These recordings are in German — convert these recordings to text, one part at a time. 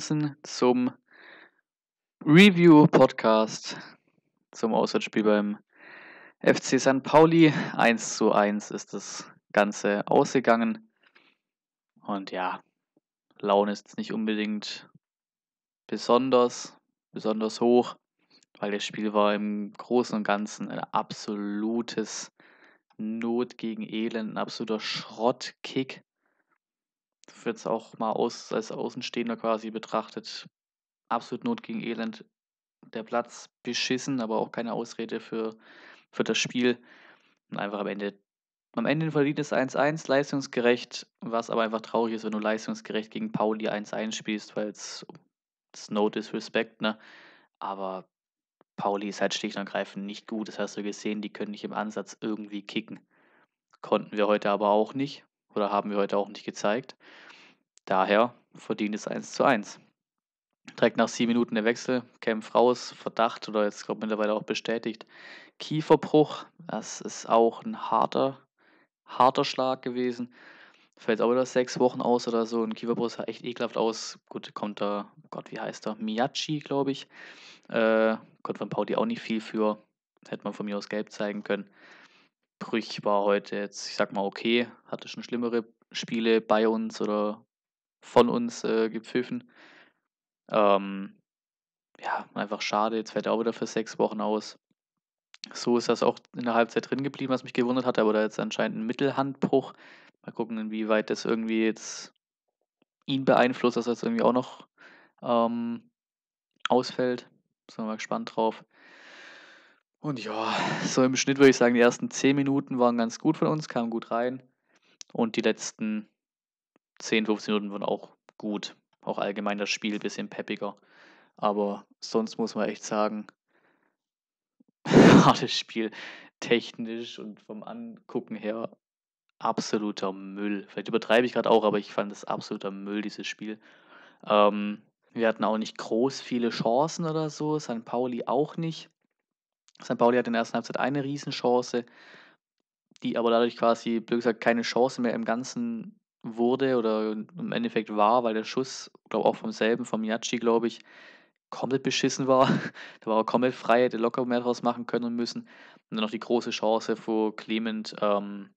Atkinson zum Review-Podcast zum Auswärtsspiel beim FC San Pauli. 1 zu 1 ist das Ganze ausgegangen. Und ja, Laune ist nicht unbedingt besonders, besonders hoch, weil das Spiel war im Großen und Ganzen ein absolutes Not gegen Elend, ein absoluter Schrottkick jetzt auch mal aus, als Außenstehender quasi betrachtet, absolut Not gegen Elend. Der Platz beschissen, aber auch keine Ausrede für, für das Spiel. Und einfach am Ende, am Ende verdient es 1-1, leistungsgerecht, was aber einfach traurig ist, wenn du leistungsgerecht gegen Pauli 1-1 spielst, weil es no disrespect, ne? Aber Pauli ist halt schlicht und ergreifend nicht gut, das hast du gesehen, die können nicht im Ansatz irgendwie kicken. Konnten wir heute aber auch nicht, oder haben wir heute auch nicht gezeigt. Daher verdient es 1 zu 1. Direkt nach sieben Minuten der Wechsel, Kämpf raus, Verdacht oder jetzt glaube ich mittlerweile auch bestätigt, Kieferbruch, das ist auch ein harter, harter Schlag gewesen. Fällt auch wieder sechs Wochen aus oder so. Ein Kieferbruch sah echt ekelhaft aus. Gut, kommt da, oh Gott, wie heißt er? Miyachi, glaube ich. Äh, konnte von Pauli auch nicht viel für. Hätte man von mir aus gelb zeigen können. Brüch war heute jetzt, ich sag mal, okay, hatte schon schlimmere Spiele bei uns oder von uns äh, gepfiffen. Ähm, ja, einfach schade, jetzt fällt er auch wieder für sechs Wochen aus. So ist das auch in der Halbzeit drin geblieben, was mich gewundert hat, aber da jetzt anscheinend ein Mittelhandbruch. Mal gucken, inwieweit das irgendwie jetzt ihn beeinflusst, dass er jetzt irgendwie auch noch ähm, ausfällt. Sind wir mal gespannt drauf. Und ja, so im Schnitt würde ich sagen, die ersten 10 Minuten waren ganz gut von uns, kamen gut rein. Und die letzten 10, 15 Minuten waren auch gut. Auch allgemein das Spiel ein bisschen peppiger. Aber sonst muss man echt sagen, hartes Spiel. Technisch und vom Angucken her absoluter Müll. Vielleicht übertreibe ich gerade auch, aber ich fand es absoluter Müll, dieses Spiel. Ähm, wir hatten auch nicht groß viele Chancen oder so. St. Pauli auch nicht. St. Pauli hat in der ersten Halbzeit eine Riesenchance, die aber dadurch quasi, blöd gesagt, keine Chance mehr im Ganzen wurde oder im Endeffekt war, weil der Schuss, glaube auch vom selben, vom Yachi, glaube ich, komplett beschissen war. da war er komplett frei, hätte locker mehr draus machen können und müssen. Und dann noch die große Chance, wo Clement ähm,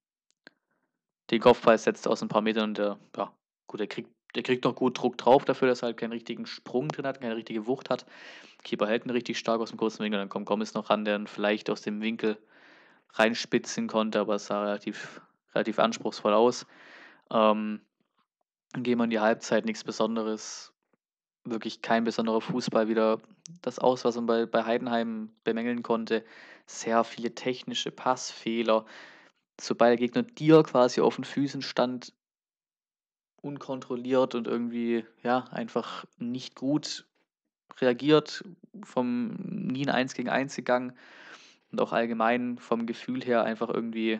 den Kopfball setzt aus ein paar Metern und der, äh, ja, gut, er kriegt der kriegt noch gut Druck drauf dafür, dass er halt keinen richtigen Sprung drin hat, keine richtige Wucht hat. Keeper hält ihn richtig stark aus dem kurzen Winkel, dann kommt Gomez noch ran, der ihn vielleicht aus dem Winkel reinspitzen konnte, aber es sah relativ, relativ anspruchsvoll aus. Ähm, dann gehen wir in die Halbzeit, nichts Besonderes, wirklich kein besonderer Fußball wieder das aus, was man bei, bei Heidenheim bemängeln konnte. Sehr viele technische Passfehler. Sobald der Gegner dir quasi auf den Füßen stand, unkontrolliert und irgendwie, ja, einfach nicht gut reagiert, vom nie ein 1 gegen 1 gegangen und auch allgemein vom Gefühl her einfach irgendwie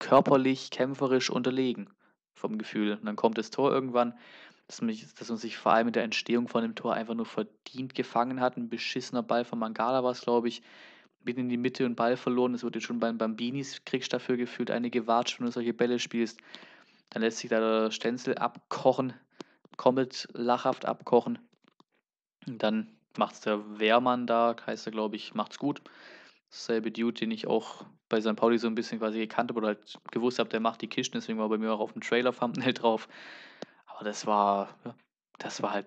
körperlich, kämpferisch unterlegen vom Gefühl. Und dann kommt das Tor irgendwann, dass, mich, dass man sich vor allem mit der Entstehung von dem Tor einfach nur verdient gefangen hat. Ein beschissener Ball von Mangala war es, glaube ich. Bin in die Mitte und Ball verloren. Das wurde schon beim Bambinis, kriegst dafür gefühlt eine Watschen, wenn du solche Bälle spielst. Dann lässt sich da der Stenzel abkochen, komplett lachhaft abkochen. Und dann macht es der Wehrmann da, heißt er, glaube ich, macht's gut. Selbe Dude, den ich auch bei St. Pauli so ein bisschen quasi gekannt habe oder halt gewusst habe, der macht die Kisten, deswegen war bei mir auch auf dem Trailer-Thumbnail drauf. Aber das war, das war halt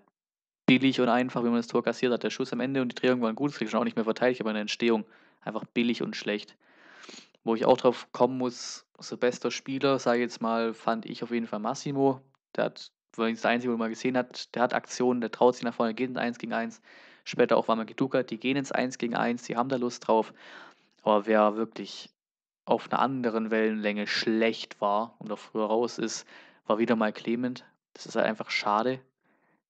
billig und einfach, wie man das Tor kassiert hat. Der Schuss am Ende und die Drehung waren gut, das kriegst du auch nicht mehr verteilt, aber in der Entstehung einfach billig und schlecht. Wo ich auch drauf kommen muss, so bester Spieler, sage ich jetzt mal, fand ich auf jeden Fall Massimo. Der hat, wenn ich das einzige Mal gesehen hat, der hat Aktionen, der traut sich nach vorne, geht ins 1 gegen 1. Später auch war Wamakiduka, die gehen ins 1 gegen 1, die haben da Lust drauf. Aber wer wirklich auf einer anderen Wellenlänge schlecht war und auch früher raus ist, war wieder mal Clement. Das ist halt einfach schade.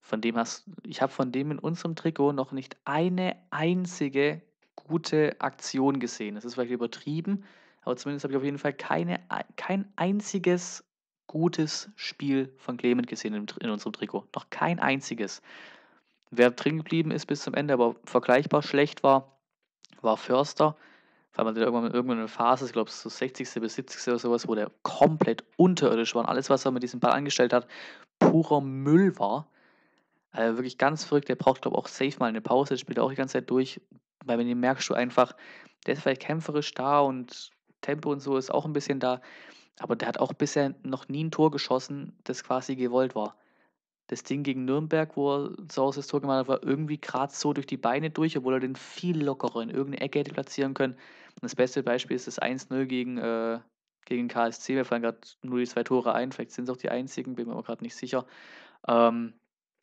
Von dem hast ich habe von dem in unserem Trikot noch nicht eine einzige gute Aktion gesehen. Das ist vielleicht übertrieben, aber zumindest habe ich auf jeden Fall keine, kein einziges gutes Spiel von Clement gesehen in, in unserem Trikot. Noch kein einziges. Wer drin geblieben ist bis zum Ende, aber vergleichbar schlecht war, war Förster, weil man irgendwann, in eine Phase, ich glaube so 60. bis 70. oder sowas, wo der komplett unterirdisch war und alles, was er mit diesem Ball angestellt hat, purer Müll war. Also wirklich ganz verrückt, der braucht glaube ich auch safe mal eine Pause, der spielt auch die ganze Zeit durch, weil bei dem merkst du einfach, der ist vielleicht kämpferisch da und Tempo und so ist auch ein bisschen da, aber der hat auch bisher noch nie ein Tor geschossen, das quasi gewollt war. Das Ding gegen Nürnberg, wo er zu Hause das Tor gemacht hat, war irgendwie gerade so durch die Beine durch, obwohl er den viel lockerer in irgendeine Ecke hätte platzieren können. Und das beste Beispiel ist das 1-0 gegen, äh, gegen KSC. Wir fallen gerade nur die zwei Tore ein, vielleicht sind es auch die einzigen, bin mir aber gerade nicht sicher. Ähm,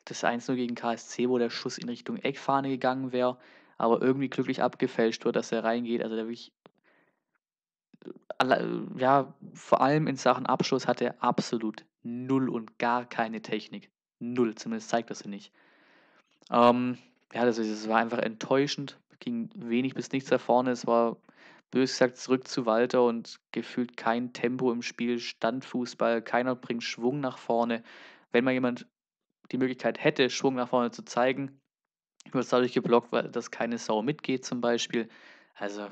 das 1-0 gegen KSC, wo der Schuss in Richtung Eckfahne gegangen wäre aber irgendwie glücklich abgefälscht wird, dass er reingeht. Also da wirklich, ja, vor allem in Sachen Abschluss hat er absolut null und gar keine Technik. Null, zumindest zeigt das sie nicht. Ähm, ja, das, das war einfach enttäuschend. Ging wenig bis nichts da vorne. Es war bös gesagt zurück zu Walter und gefühlt kein Tempo im Spiel, Standfußball, keiner bringt Schwung nach vorne. Wenn mal jemand die Möglichkeit hätte, Schwung nach vorne zu zeigen, Du es dadurch geblockt, weil das keine Sau mitgeht zum Beispiel. Also,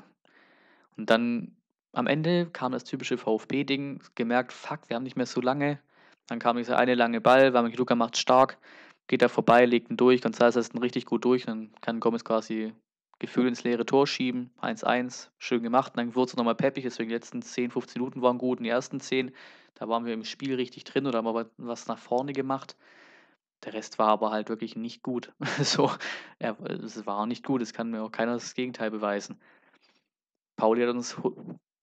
und dann am Ende kam das typische VfB-Ding, gemerkt, fuck, wir haben nicht mehr so lange. Dann kam dieser eine lange Ball, Wamiki macht stark, geht da vorbei, legt ihn durch, Gonzalez lässt ihn richtig gut durch, dann kann Gomez quasi Gefühl ins leere Tor schieben, 1-1, schön gemacht. Und dann wurde es nochmal peppig, deswegen die letzten 10, 15 Minuten waren gut. Und die ersten 10, da waren wir im Spiel richtig drin oder haben aber was nach vorne gemacht. Der Rest war aber halt wirklich nicht gut. so, er, es war nicht gut. Es kann mir auch keiner das Gegenteil beweisen. Pauli hat uns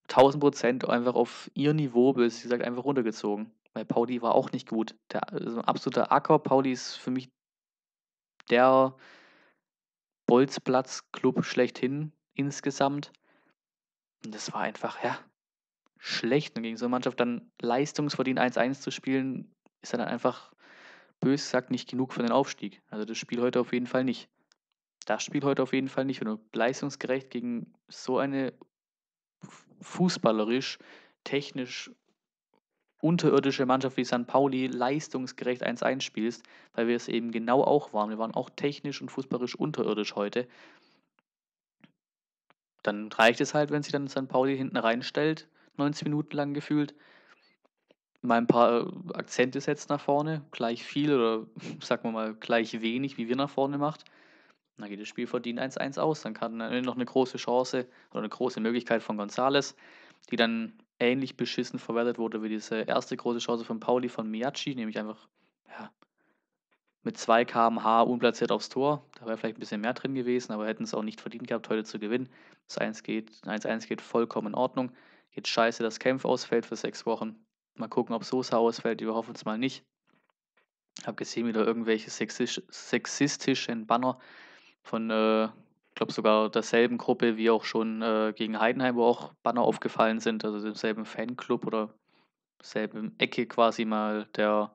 1000 Prozent einfach auf ihr Niveau, bis böse gesagt, einfach runtergezogen. Weil Pauli war auch nicht gut. Der also ein absoluter Acker. Pauli ist für mich der Bolzplatz-Club schlechthin insgesamt. Und das war einfach, ja, schlecht. Und gegen so eine Mannschaft dann leistungsverdient 1-1 zu spielen, ist dann einfach Bös sagt nicht genug für den Aufstieg. Also das Spiel heute auf jeden Fall nicht. Das Spiel heute auf jeden Fall nicht. Wenn du leistungsgerecht gegen so eine fußballerisch, technisch unterirdische Mannschaft wie San Pauli leistungsgerecht 1-1 spielst, weil wir es eben genau auch waren. Wir waren auch technisch und fußballerisch unterirdisch heute. Dann reicht es halt, wenn sich dann San Pauli hinten reinstellt, 90 Minuten lang gefühlt, mal ein paar äh, Akzente setzt nach vorne, gleich viel oder sagen wir mal gleich wenig, wie wir nach vorne macht, dann geht das Spiel verdient 1-1 aus. Dann kann noch eine große Chance oder eine große Möglichkeit von Gonzales, die dann ähnlich beschissen verwertet wurde wie diese erste große Chance von Pauli von Miyachi, nämlich einfach ja, mit 2 km/h unplatziert aufs Tor. Da wäre vielleicht ein bisschen mehr drin gewesen, aber hätten es auch nicht verdient gehabt, heute zu gewinnen. Das 1-1 geht, geht vollkommen in Ordnung. Jetzt scheiße, dass Kämpf ausfällt für sechs Wochen. Mal gucken, ob Sosa ausfällt. Wir hoffen es mal nicht. Ich habe gesehen, wieder irgendwelche sexistischen Banner von, äh, glaube sogar derselben Gruppe wie auch schon äh, gegen Heidenheim, wo auch Banner aufgefallen sind, also demselben Fanclub oder selben Ecke quasi mal der,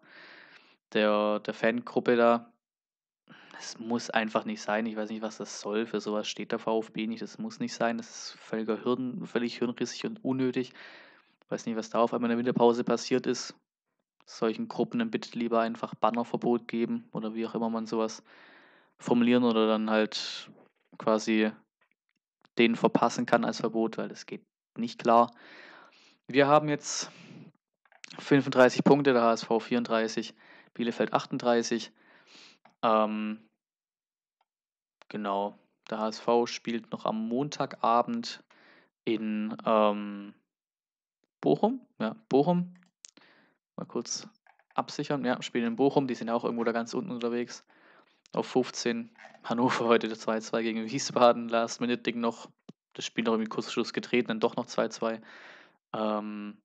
der, der Fangruppe da. Es muss einfach nicht sein. Ich weiß nicht, was das soll. Für sowas steht der VfB nicht. Das muss nicht sein. Das ist völliger Hirn, völlig hirnrissig und unnötig. Weiß nicht, was da auf einmal in der Winterpause passiert ist. Solchen Gruppen dann bitte lieber einfach Bannerverbot geben oder wie auch immer man sowas formulieren oder dann halt quasi den verpassen kann als Verbot, weil das geht nicht klar. Wir haben jetzt 35 Punkte, der HSV 34, Bielefeld 38. Ähm, genau, der HSV spielt noch am Montagabend in ähm, Bochum, ja, Bochum. Mal kurz absichern. Ja, spielen in Bochum, die sind auch irgendwo da ganz unten unterwegs. Auf 15. Hannover heute 2-2 gegen Wiesbaden. Last Minute Ding noch. Das Spiel noch irgendwie Kurzschluss getreten, dann doch noch 2-2. Ähm,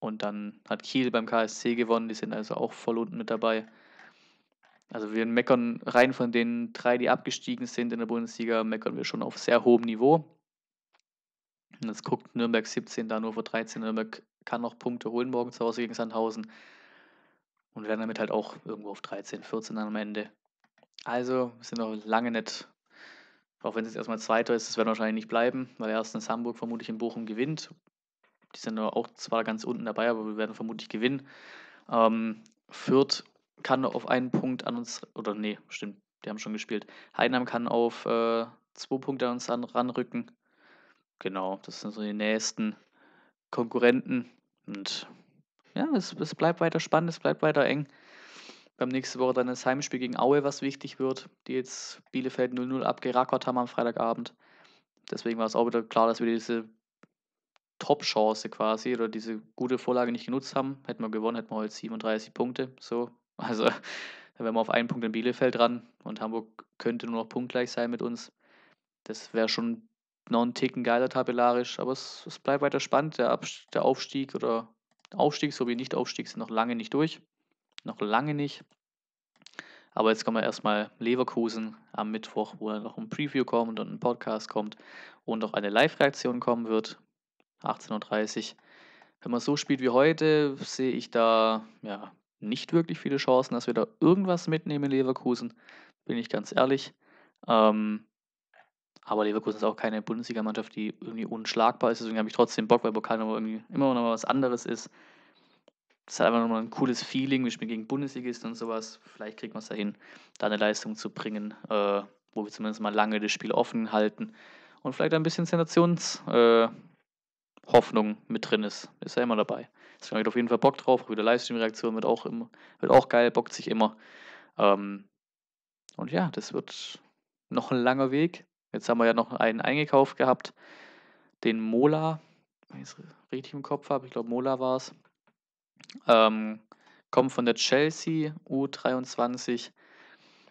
und dann hat Kiel beim KSC gewonnen, die sind also auch voll unten mit dabei. Also wir meckern rein von den drei, die abgestiegen sind in der Bundesliga, meckern wir schon auf sehr hohem Niveau. Jetzt guckt Nürnberg 17, da nur vor 13. Nürnberg kann noch Punkte holen morgen zu Hause gegen Sandhausen. Und werden damit halt auch irgendwo auf 13, 14 dann am Ende. Also sind noch lange nicht, auch wenn es jetzt erstmal Zweiter ist, das werden wahrscheinlich nicht bleiben, weil erstens Hamburg vermutlich in Bochum gewinnt. Die sind auch zwar ganz unten dabei, aber wir werden vermutlich gewinnen. Ähm, Fürth kann auf einen Punkt an uns, oder nee, stimmt, die haben schon gespielt. Heidenheim kann auf äh, zwei Punkte an uns an, ranrücken genau, das sind so die nächsten Konkurrenten. Und ja, es, es bleibt weiter spannend, es bleibt weiter eng. Beim nächsten Woche dann das Heimspiel gegen Aue, was wichtig wird, die jetzt Bielefeld 0-0 abgerackert haben am Freitagabend. Deswegen war es auch wieder klar, dass wir diese Top-Chance quasi oder diese gute Vorlage nicht genutzt haben. Hätten wir gewonnen, hätten wir heute 37 Punkte. So. Also dann wären wir auf einen Punkt in Bielefeld dran und Hamburg könnte nur noch punktgleich sein mit uns. Das wäre schon noch einen Ticken geiler tabellarisch, aber es, es bleibt weiter spannend. Der, Ab der Aufstieg oder Aufstieg sowie Nicht-Aufstieg sind noch lange nicht durch. Noch lange nicht. Aber jetzt kommen wir erstmal Leverkusen am Mittwoch, wo dann noch ein Preview kommt und ein Podcast kommt und auch eine Live-Reaktion kommen wird. 18.30 Uhr. Wenn man so spielt wie heute, sehe ich da ja, nicht wirklich viele Chancen, dass wir da irgendwas mitnehmen in Leverkusen. Bin ich ganz ehrlich. Ähm, aber Leverkusen ist auch keine Bundesligamannschaft, die irgendwie unschlagbar ist. Deswegen habe ich trotzdem Bock, weil Pokalnummer irgendwie immer noch mal was anderes ist. Das ist halt einfach nochmal ein cooles Feeling. wie spielen gegen Bundesligisten und sowas. Vielleicht kriegt man es dahin, da eine Leistung zu bringen, äh, wo wir zumindest mal lange das Spiel offen halten und vielleicht ein bisschen Sensationshoffnung äh, mit drin ist. Ist ja immer dabei. Deswegen habe ich auf jeden Fall Bock drauf. Wieder Livestream-Reaktion wird auch, immer, wird auch geil, bockt sich immer. Ähm, und ja, das wird noch ein langer Weg Jetzt haben wir ja noch einen eingekauft gehabt, den Mola, wenn ich es richtig im Kopf habe, ich glaube Mola war es. Ähm, kommt von der Chelsea U23,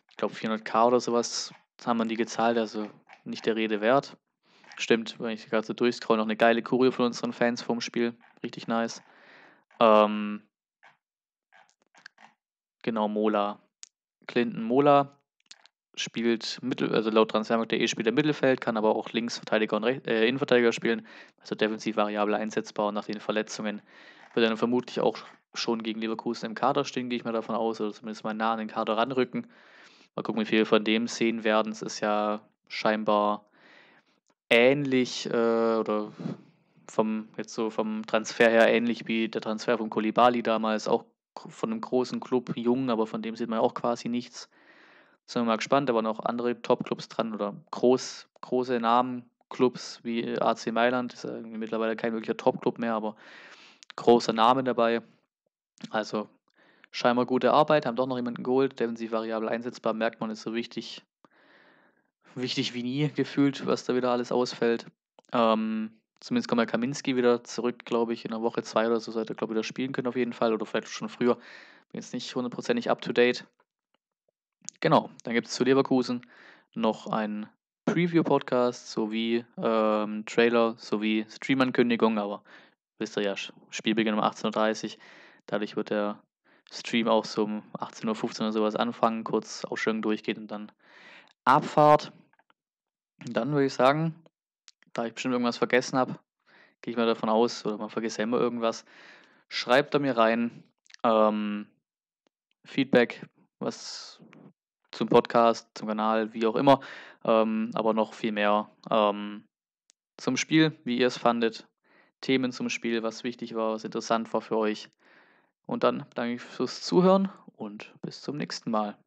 ich glaube 400k oder sowas haben wir die gezahlt, also nicht der Rede wert. Stimmt, wenn ich gerade so durchscroll, noch eine geile Kurie von unseren Fans vom Spiel, richtig nice. Ähm, genau, Mola. Clinton Mola, spielt Mittel, also laut Transfermarkt.de spielt er Mittelfeld, kann aber auch Linksverteidiger und Rech äh, Innenverteidiger spielen, also defensiv variabel einsetzbar und nach den Verletzungen wird er dann vermutlich auch schon gegen Leverkusen im Kader stehen, gehe ich mal davon aus, oder zumindest mal nah an den Kader ranrücken. Mal gucken, wie viel von dem sehen werden. Es ist ja scheinbar ähnlich äh, oder vom jetzt so vom Transfer her ähnlich wie der Transfer von Kolibali damals, auch von einem großen Club, jung, aber von dem sieht man auch quasi nichts. Sind wir mal gespannt, da waren auch andere Top-Clubs dran oder groß, große Namen, Clubs wie AC Mailand, ist ja irgendwie mittlerweile kein wirklicher Top-Club mehr, aber großer Name dabei. Also scheinbar gute Arbeit, haben doch noch jemanden geholt, defensiv variabel einsetzbar, merkt man, ist so wichtig, wichtig wie nie gefühlt, was da wieder alles ausfällt. Ähm, zumindest kommt ja Kaminski wieder zurück, glaube ich, in einer Woche, zwei oder so, sollte er, glaube ich, wieder spielen können auf jeden Fall oder vielleicht schon früher. Bin jetzt nicht hundertprozentig up to date. Genau, dann gibt es zu Leverkusen noch einen Preview-Podcast sowie ähm, Trailer sowie Stream-Ankündigung, aber wisst ihr ja, Spielbeginn um 18.30 Uhr. Dadurch wird der Stream auch so um 18.15 Uhr oder sowas anfangen, kurz Ausstellung durchgeht und dann Abfahrt. Und dann würde ich sagen, da ich bestimmt irgendwas vergessen habe, gehe ich mal davon aus, oder man vergisst ja immer irgendwas, schreibt da mir rein ähm, Feedback, was zum Podcast, zum Kanal, wie auch immer. Ähm, aber noch viel mehr ähm, zum Spiel, wie ihr es fandet. Themen zum Spiel, was wichtig war, was interessant war für euch. Und dann danke ich fürs Zuhören und bis zum nächsten Mal.